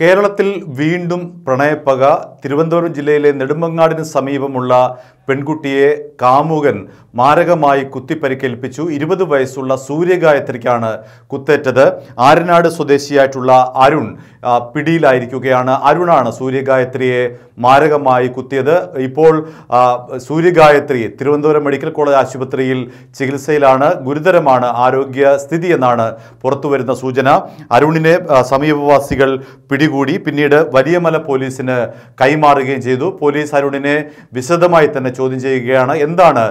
കേരളത്തിൽ വീണ്ടും പ്രണയപ്പക തിരുവനന്തപുരം ജില്ലയിലെ നെടുമങ്ങാടിന് സമീപമുള്ള പെൺകുട്ടിയെ കാമുകൻ മാരകമായി കുത്തിപ്പരിക്കേൽപ്പിച്ചു ഇരുപത് വയസ്സുള്ള സൂര്യഗായത്രിക്കാണ് കുത്തേറ്റത് ആരനാട് സ്വദേശിയായിട്ടുള്ള അരുൺ പിടിയിലായിരിക്കുകയാണ് അരുണാണ് സൂര്യഗായത്രിയെ മാരകമായി കുത്തിയത് ഇപ്പോൾ സൂര്യഗായത്രി തിരുവനന്തപുരം മെഡിക്കൽ കോളേജ് ആശുപത്രിയിൽ ചികിത്സയിലാണ് ഗുരുതരമാണ് ആരോഗ്യ സ്ഥിതി എന്നാണ് പുറത്തുവരുന്ന സൂചന അരുണിനെ സമീപവാസികൾ പിടികൂടി പിന്നീട് വലിയമല പോലീസിന് കൈമാറുകയും ചെയ്തു പോലീസ് അരുണിനെ വിശദമായി തന്നെ ചോദ്യം ചെയ്യുകയാണ് എന്താണ്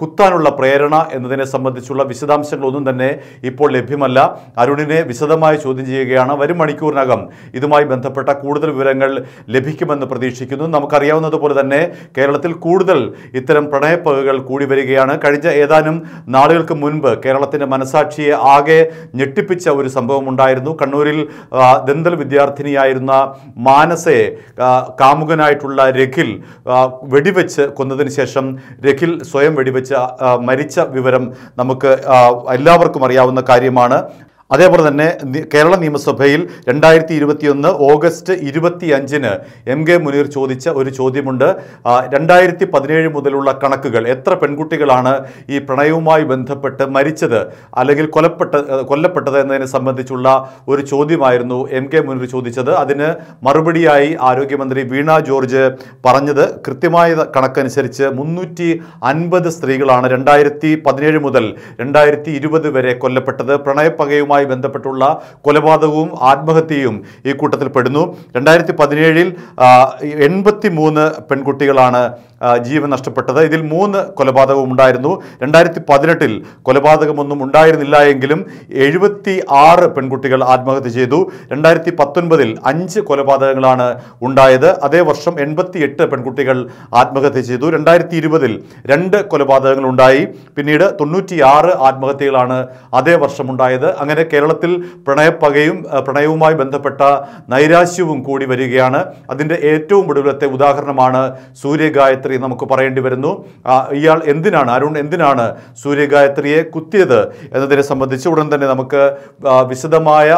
കുത്താനുള്ള പ്രേരണ എന്നതിനെ സംബന്ധിച്ചുള്ള വിശദാംശങ്ങളൊന്നും തന്നെ ഇപ്പോൾ ലഭ്യമല്ല അരുണിനെ വിശദമായി ചോദ്യം ചെയ്യുകയാണ് വരും മണിക്കൂറിനകം ഇതുമായി ബന്ധപ്പെട്ട കൂടുതൽ വിവരങ്ങൾ ലഭിക്കുമെന്ന് പ്രതീക്ഷിക്കുന്നു നമുക്കറിയാവുന്നതുപോലെ തന്നെ കേരളത്തിൽ കൂടുതൽ ഇത്തരം പ്രണയപ്പകകൾ കൂടി വരികയാണ് കഴിഞ്ഞ ഏതാനും നാളുകൾക്ക് മുൻപ് കേരളത്തിൻ്റെ മനസാക്ഷിയെ ആകെ ഞെട്ടിപ്പിച്ച ഒരു സംഭവം ഉണ്ടായിരുന്നു കണ്ണൂരിൽ ദന്തൽ വിദ്യാർത്ഥിനിയായിരുന്ന മാനസയെ കാമുകനായിട്ടുള്ള രഖിൽ വെടിവെച്ച് കൊന്നതിന് ശേഷം രഖിൽ സ്വയം വെടിവെച്ച മരിച്ച വിവരം നമുക്ക് എല്ലാവർക്കും അറിയാവുന്ന കാര്യമാണ് അതേപോലെ തന്നെ കേരള നിയമസഭയിൽ രണ്ടായിരത്തി ഇരുപത്തിയൊന്ന് ഓഗസ്റ്റ് ഇരുപത്തി അഞ്ചിന് എം കെ മുനീർ ചോദിച്ച ഒരു ചോദ്യമുണ്ട് രണ്ടായിരത്തി പതിനേഴ് മുതലുള്ള കണക്കുകൾ എത്ര പെൺകുട്ടികളാണ് ഈ പ്രണയവുമായി ബന്ധപ്പെട്ട് മരിച്ചത് അല്ലെങ്കിൽ കൊലപ്പെട്ട കൊല്ലപ്പെട്ടത് എന്നതിനെ സംബന്ധിച്ചുള്ള ഒരു ചോദ്യമായിരുന്നു എം കെ മുനീർ ചോദിച്ചത് അതിന് മറുപടിയായി ആരോഗ്യമന്ത്രി വീണ ജോർജ് പറഞ്ഞത് കൃത്യമായ കണക്കനുസരിച്ച് മുന്നൂറ്റി അൻപത് സ്ത്രീകളാണ് രണ്ടായിരത്തി പതിനേഴ് മുതൽ രണ്ടായിരത്തി ഇരുപത് വരെ കൊല്ലപ്പെട്ടത് പ്രണയപ്പകയുമായി ഇതുമായി ബന്ധപ്പെട്ടുള്ള കൊലപാതകവും ആത്മഹത്യയും ഈ കൂട്ടത്തിൽ പെടുന്നു രണ്ടായിരത്തി പതിനേഴിൽ എൺപത്തി മൂന്ന് പെൺകുട്ടികളാണ് ജീവൻ നഷ്ടപ്പെട്ടത് ഇതിൽ മൂന്ന് കൊലപാതകവും ഉണ്ടായിരുന്നു രണ്ടായിരത്തി പതിനെട്ടിൽ കൊലപാതകമൊന്നും ഉണ്ടായിരുന്നില്ല എങ്കിലും എഴുപത്തി ആറ് പെൺകുട്ടികൾ ആത്മഹത്യ ചെയ്തു രണ്ടായിരത്തി പത്തൊൻപതിൽ അഞ്ച് കൊലപാതകങ്ങളാണ് ഉണ്ടായത് അതേ വർഷം എൺപത്തി എട്ട് പെൺകുട്ടികൾ ആത്മഹത്യ ചെയ്തു രണ്ടായിരത്തി ഇരുപതിൽ രണ്ട് കൊലപാതകങ്ങൾ ഉണ്ടായി പിന്നീട് ആറ് ആത്മഹത്യകളാണ് അതേ വർഷം ഉണ്ടായത് അങ്ങനെ കേരളത്തിൽ പ്രണയപ്പകയും പ്രണയവുമായി ബന്ധപ്പെട്ട നൈരാശ്യവും കൂടി വരികയാണ് അതിൻ്റെ ഏറ്റവും ഒടുവിലത്തെ ഉദാഹരണമാണ് സൂര്യഗായത്രി ഗായത്രി നമുക്ക് പറയേണ്ടി വരുന്നു ഇയാൾ എന്തിനാണ് അരുൺ എന്തിനാണ് സൂര്യഗായത്രിയെ കുത്തിയത് എന്നതിനെ സംബന്ധിച്ച് ഉടൻ തന്നെ നമുക്ക് വിശദമായ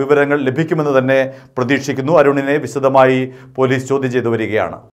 വിവരങ്ങൾ ലഭിക്കുമെന്ന് തന്നെ പ്രതീക്ഷിക്കുന്നു അരുണിനെ വിശദമായി പോലീസ് ചോദ്യം ചെയ്തു വരികയാണ്